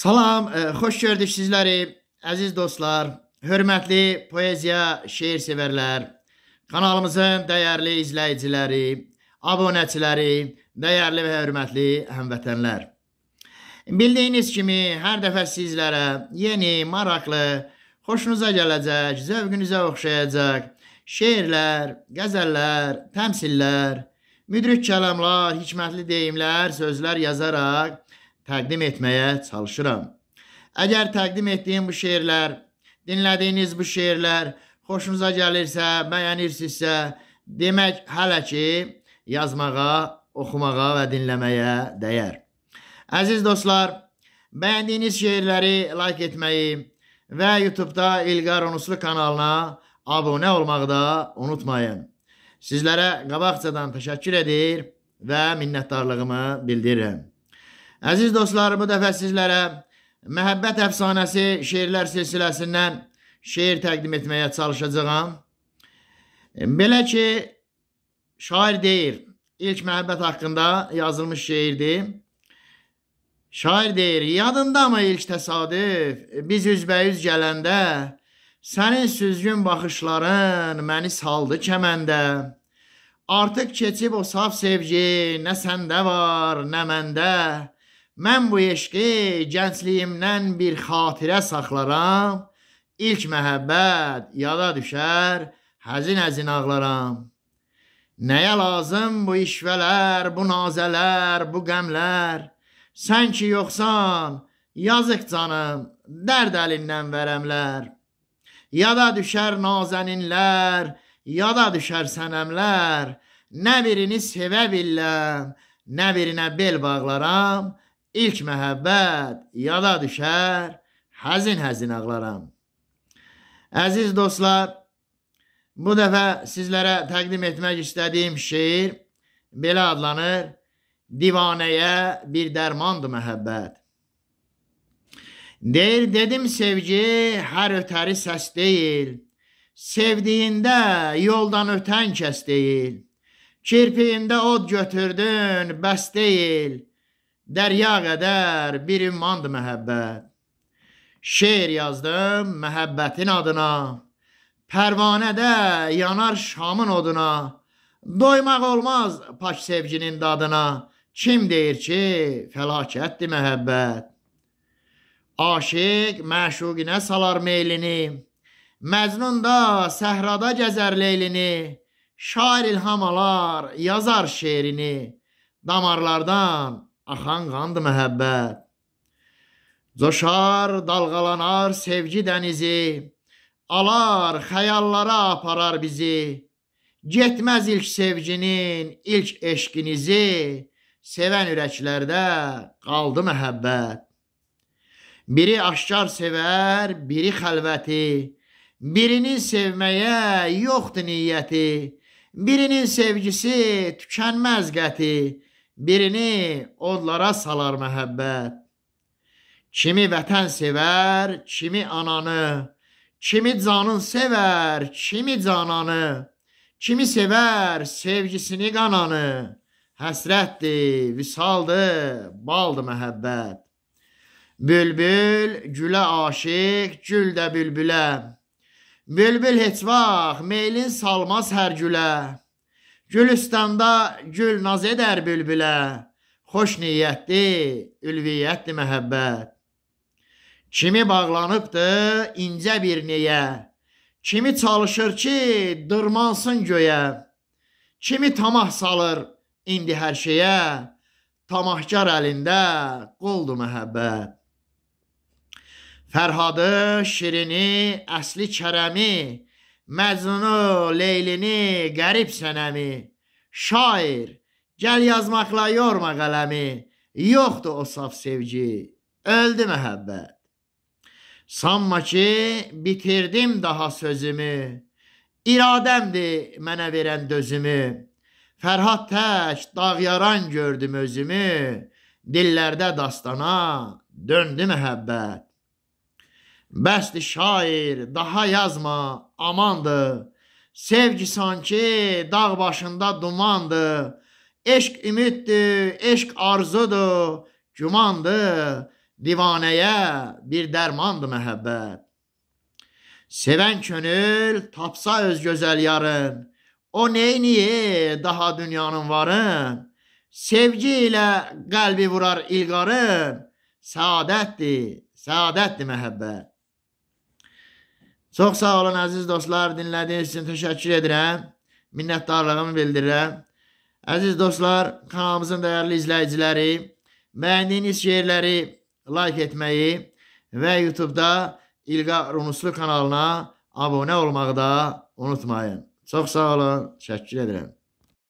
Salam, e, xoş gördük sizləri, əziz dostlar, hörmətli poeziya şeir sevərlər, kanalımızın dəyərli izləyiciləri, abunəçiləri, dəyərli və hörmətli həmvətənlər. Bildiyiniz kimi, hər dəfə sizlərə yeni, maraqlı, xoşunuza gələcək, zövqünüzə oxşayacaq şeirlər, qəzəllər, təmsillər, müdrik kəlamlar, hikmətli deyimlər, sözlər yazaraq təqdim etməyə çalışıram. Əgər təqdim etdiyim bu şeirlər, dinlədiyiniz bu şeirlər xoşunuza gəlirsə, bəyənirsinizsə, demək hələ ki yazmağa, oxumağa və dinləməyə dəyər. Əziz dostlar, bəyəndiyiniz şeirləri like etməyi və YouTube-da İlqar Onuslu kanalına abunə olmağı da unutmayın. Sizlərə qabaqcadan təşəkkür edir və minnətdarlığımı bildirirəm. Əziz dostlar, bu dəfə sizlərə Məhəbbət əfsanəsi şeirlər silsiləsindən şeir təqdim etməyə çalışacağam. Belə ki, şair deyir, ilk məhəbbət haqqında yazılmış şeirdir. Şair deyir, yadındamı ilk təsadüf, biz üzbəyüz gələndə, sənin süzgün baxışların məni saldı kəməndə. Artıq keçib o saf sevgi, nə səndə var, nə məndə. Mən bu eşqi gəncliyimdən bir xatirə saxlaram, ilk məhəbbət yada düşər, həzin-həzin ağlaram. Nəyə lazım bu işvələr, bu nazələr, bu qəmlər? Sən ki yoxsan, yazıq canım, dərd əlindən vərəmlər. Yada düşər nazəninlər, yada düşər sənəmlər. Nə birini sevə billəm, nə birinə bel bağlaram.'' İlk məhəbbət yada düşər, həzin-həzin ağlaram. Əziz dostlar, bu dəfə sizlərə təqdim etmək istədiyim şeir belə adlanır. Divanəyə bir dərmandı məhəbbət. Deyir, dedim sevgi hər ötəri səs deyil. Sevdiyində yoldan ötən kəs deyil. Kirpiyində od götürdün, bəs deyil. Dərya qədər bir ümmandı məhəbbət. Şeir yazdım məhəbbətin adına. Pərvanədə yanar Şamın oduna. Doymaq olmaz pak sevginin dadına. Kim deyir ki, fəlakətdir məhəbbət. Aşiq məşuqinə salar meylini. Məcnun da səhrada gəzər leylini. Şair ilham alar, yazar şeirini. Damarlardan axan qandı məhəbbət. Coşar, dalğalanar sevgi dənizi, alar, xəyallara aparar bizi. Getməz ilk sevginin, ilk eşqinizi, sevən ürəklərdə qaldı məhəbbət. Biri aşkar sevər, biri xəlvəti, birinin sevməyə yoxdur niyyəti, birinin sevgisi tükənməz qəti, birini odlara salar məhəbbət. Kimi vətən sevər, kimi ananı, kimi canın sevər, kimi cananı, kimi sevər sevgisini qananı. Həsrətdir, visaldır, baldır məhəbbət. Bülbül gülə aşiq, gül də bülbülə. Bülbül heç vaxt meylin salmaz hər gülə. Gülüstanda gül naz edər bülbülə, xoş niyyətli, ülviyyətli məhəbbət. Kimi bağlanıbdı incə bir niyə, kimi çalışır ki, dırmansın göyə, kimi tamah salır indi hər şeyə, tamahkar əlində qoldu məhəbbət. Fərhadı, Şirini, əsli Kərəmi, Məcnunu, Leylini, qərib sənəmi, şair, gəl yazmaqla yorma qələmi, yoxdur o saf sevgi, öldü məhəbbət. Sanma ki, bitirdim daha sözümü, iradəmdir mənə verən dözümü, Fərhad tək dağ yaran gördüm özümü, dillərdə dastana döndü məhəbbət. Bəsdir şair, daha yazma, amandır. Sevgi sanki dağ başında dumandır. Eşq ümiddir, eşq arzudur, gümandır. Divanəyə bir dərmandır məhəbbət. Sevən könül tapsa öz gözəl yarın. O neyniyə daha dünyanın varın. Sevgi ilə qəlbi vurar ilqarın. Səadətdir, səadətdir məhəbbət. Çox sağ olun əziz dostlar, dinlədiyiniz üçün təşəkkür edirəm. Minnətdarlığımı bildirirəm. Əziz dostlar, kanalımızın dəyərli izləyiciləri, bəyəndiyiniz şeirləri like etməyi və YouTube-da İlqa Runuslu kanalına abunə olmağı da unutmayın. Çox sağ olun, təşəkkür edirəm.